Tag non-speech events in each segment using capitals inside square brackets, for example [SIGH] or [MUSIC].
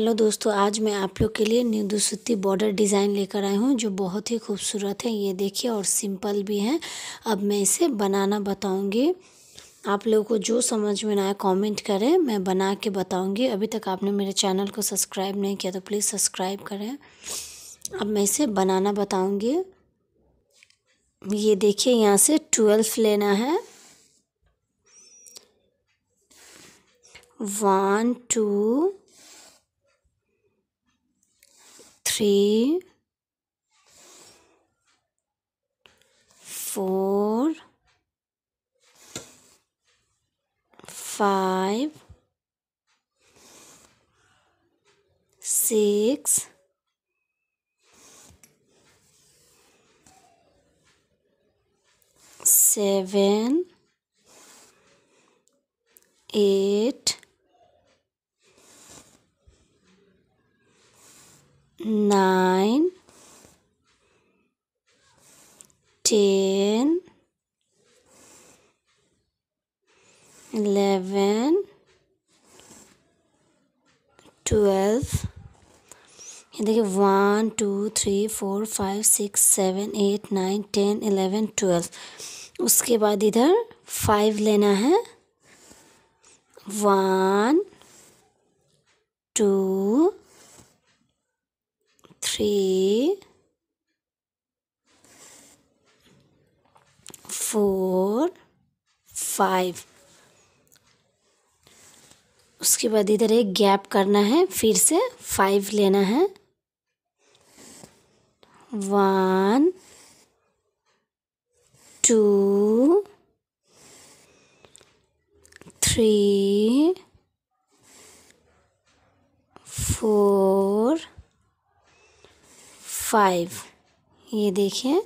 Hello दोस्तों आज मैं आप लोग के लिए न्यू दुसुत्ती बॉर्डर डिज़ाइन लेकर आई हूँ जो बहुत ही खूबसूरत है ये देखिए और सिंपल भी है अब मैं इसे बनाना बताऊँगी आप लोगों को जो समझ में ना आए कमेंट करें मैं बना के बताऊँगी अभी तक आपने मेरे चैनल को सब्सक्राइब नहीं किया तो प्लीज़ सब्सक्राइब करें अब मैं इसे बनाना बताऊँगी ये देखिए यहाँ से ट्वेल्थ लेना है one two three, four, five, six, seven, eight, nine, ten, eleven, twelve ये देखिए one two three four five six seven eight nine ten eleven twelve उसके बाद इधर फाइव लेना है one two three, four, five. उसके बाद इधर एक गैप करना है फिर से फाइव लेना है one two three four five ये देखिए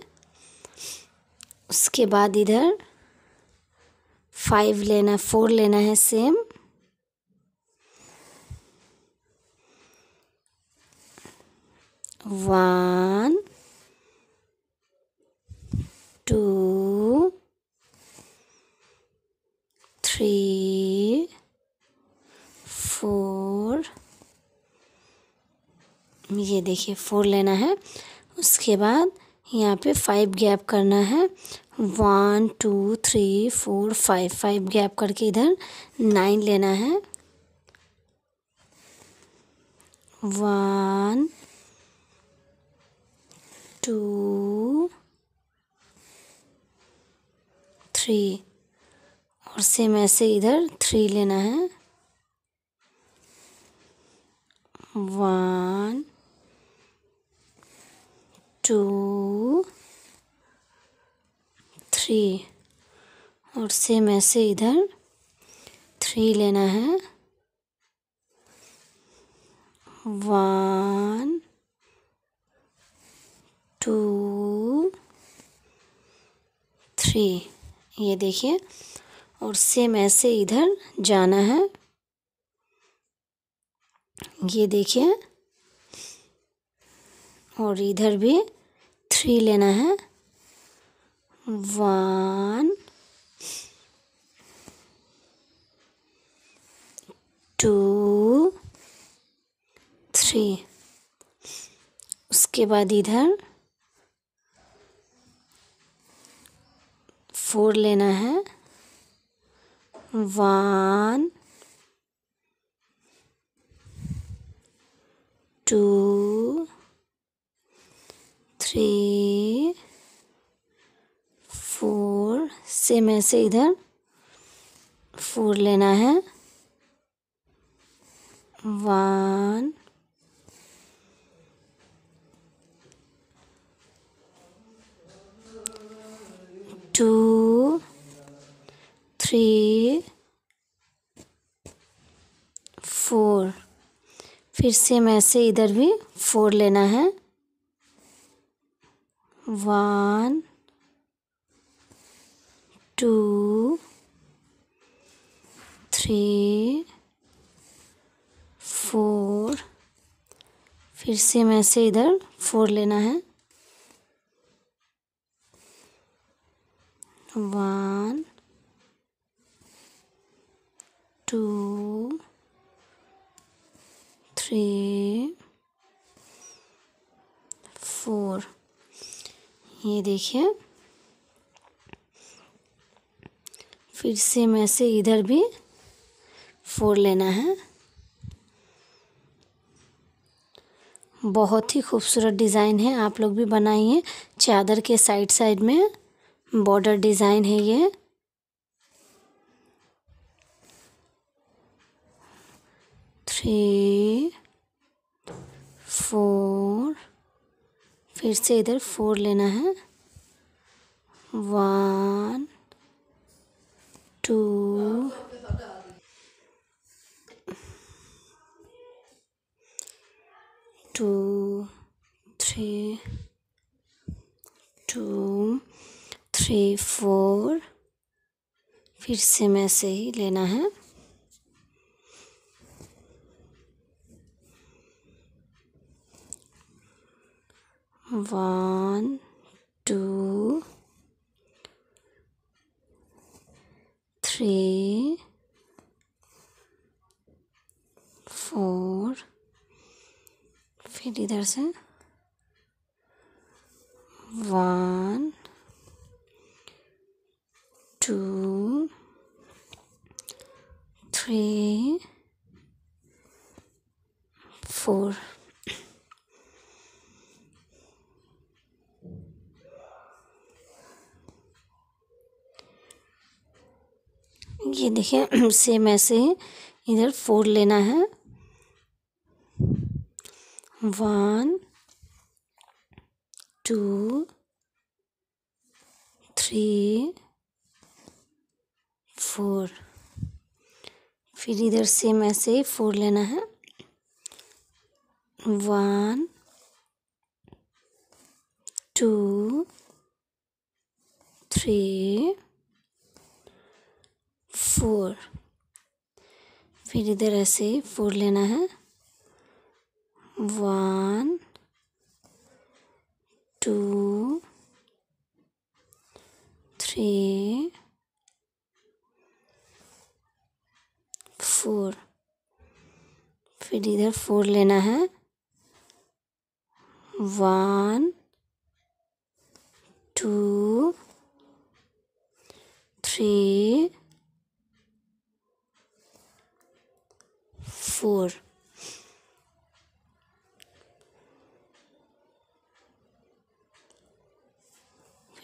उसके बाद इधर फाइव लेना फोर लेना है same one two three four ये देखिए फोर लेना है उसके बाद यहाँ पे फाइव गैप करना है one two three four five five gap करके इधर नाइन लेना है वन टू थ्री और सेम ऐसे इधर थ्री लेना है वन टू थ्री और सेम ऐसे इधर थ्री लेना है वन टू थ्री ये देखिए और सेम ऐसे इधर जाना है ये देखिए और इधर भी थ्री लेना है वन टू थ्री उसके बाद इधर फोर लेना है वन टू सेम ऐसे इधर फोर लेना है वन टू थ्री फोर फिर सेम ऐसे इधर भी फोर लेना है वन two, three, four. फिर से मैं से इधर फोर लेना है वन टू थ्री फोर ये देखिए फिर सेम ऐसे इधर भी फोड़ लेना है बहुत ही खूबसूरत डिज़ाइन है आप लोग भी बनाइए चादर के साइड साइड में बॉर्डर डिज़ाइन है ये थ्री फोर फिर से इधर फोर लेना है one two two three two three four फिर से मैं से ही लेना है वन three, फोर फिर इधर से ये देखिए सेम [CLEARS THROAT] ऐसे ही इधर फोर लेना है वन टू थ्री फोर फिर इधर सेम ऐसे ही फोर लेना है वन टू थ्री फोर फिर इधर ऐसे फोर लेना है वन टू थ्री फोर फिर इधर फोर लेना है वन टू थ्री four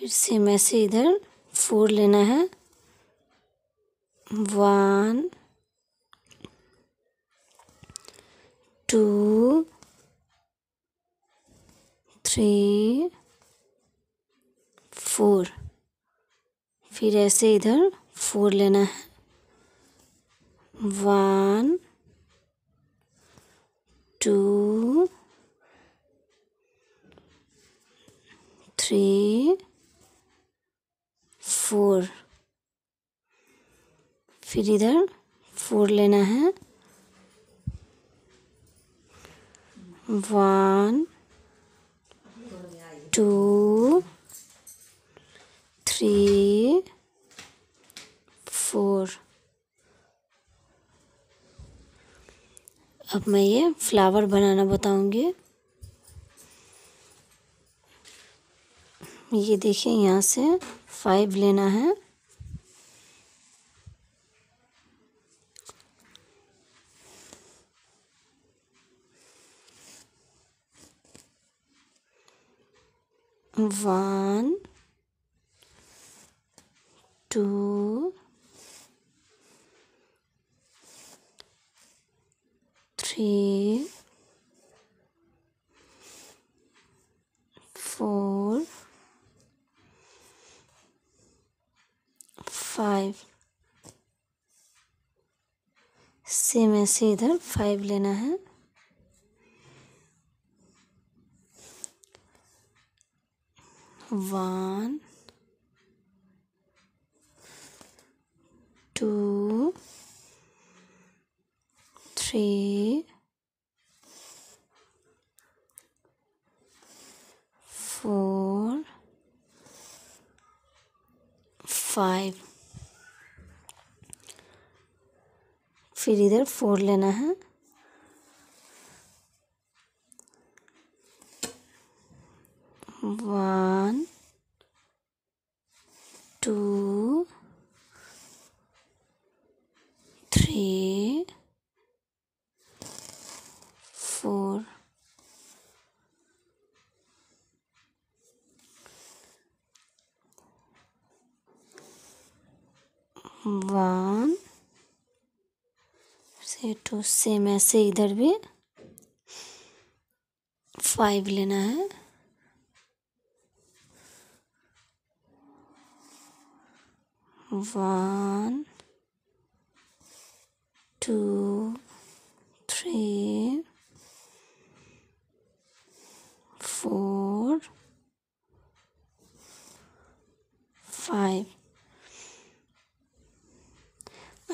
फिर मैं से इधर फोर लेना है वन टू थ्री फोर फिर ऐसे इधर फोर लेना है वन टू थ्री फोर फिर इधर फोर लेना है वन टू थ्री फोर अब मैं ये फ्लावर बनाना बताऊंगी ये देखिए यहाँ से फाइव लेना है one two three four five same ऐसे इधर फाइव लेना है one two three, four, five फिर इधर फोर लेना है तो सेम ऐसे इधर भी फाइव लेना है वन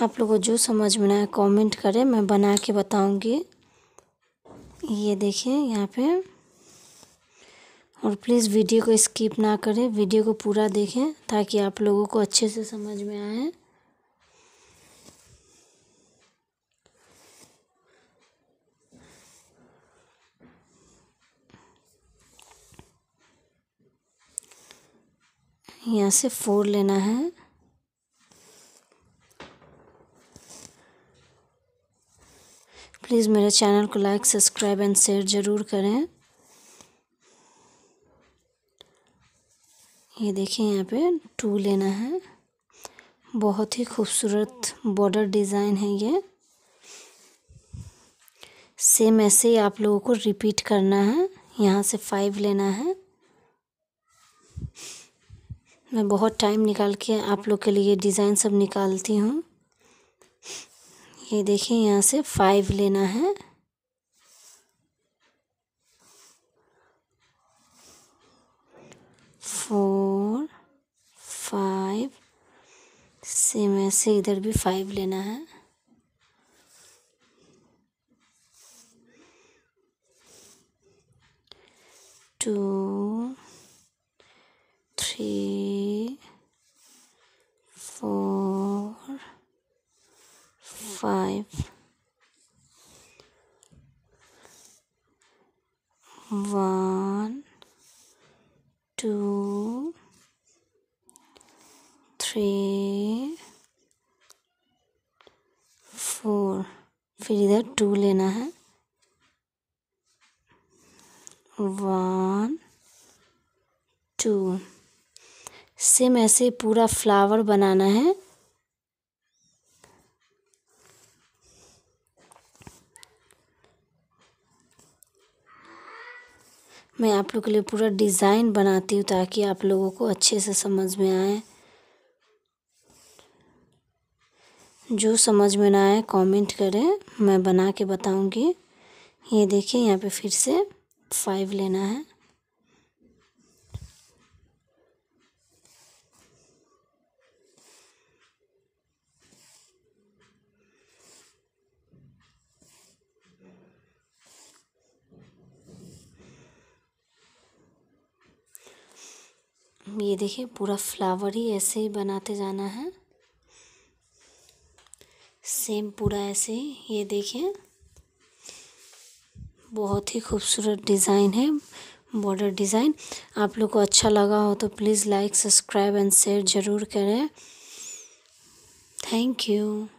आप लोगों को जो समझ में आए कमेंट करें मैं बना के बताऊंगी ये देखिए यहाँ पे और प्लीज़ वीडियो को स्किप ना करें वीडियो को पूरा देखें ताकि आप लोगों को अच्छे से समझ में आए यहाँ से फोर लेना है प्लीज़ मेरे चैनल को लाइक सब्सक्राइब एंड शेयर ज़रूर करें ये देखिए यहाँ पे टू लेना है बहुत ही खूबसूरत बॉर्डर डिज़ाइन है ये सेम ऐसे ही आप लोगों को रिपीट करना है यहाँ से फाइव लेना है मैं बहुत टाइम निकाल के आप लोग के लिए डिज़ाइन सब निकालती हूँ ये देखिए यहाँ से फाइव लेना है फोर फाइव सेम ऐसे इधर भी फाइव लेना है two three five one two three four फिर इधर टू लेना है वन टू सेम ऐसे पूरा फ्लावर बनाना है मैं आप लोग के लिए पूरा डिज़ाइन बनाती हूँ ताकि आप लोगों को अच्छे से समझ में आए जो समझ में ना आए कमेंट करें मैं बना के बताऊँगी ये देखिए यहाँ पे फिर से फाइव लेना है ये देखिए पूरा फ्लावर ही ऐसे ही बनाते जाना है सेम पूरा ऐसे ही ये देखिए बहुत ही खूबसूरत डिज़ाइन है बॉर्डर डिज़ाइन आप लोग को अच्छा लगा हो तो please like subscribe and share ज़रूर करें थैंक यू